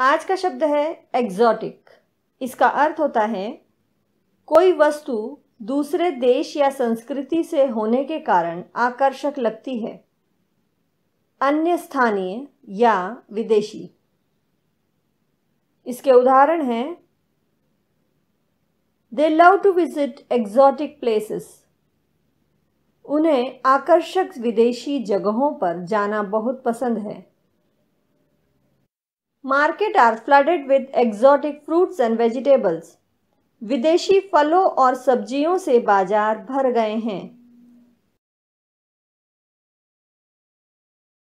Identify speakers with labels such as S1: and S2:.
S1: आज का शब्द है एग्जॉटिक इसका अर्थ होता है कोई वस्तु दूसरे देश या संस्कृति से होने के कारण आकर्षक लगती है अन्य स्थानीय या विदेशी इसके उदाहरण हैं they love to visit exotic places उन्हें आकर्षक विदेशी जगहों पर जाना बहुत पसंद है market are flooded with exotic fruits and vegetables विदेशी फलों और सब्जियों से बाजार भर गए हैं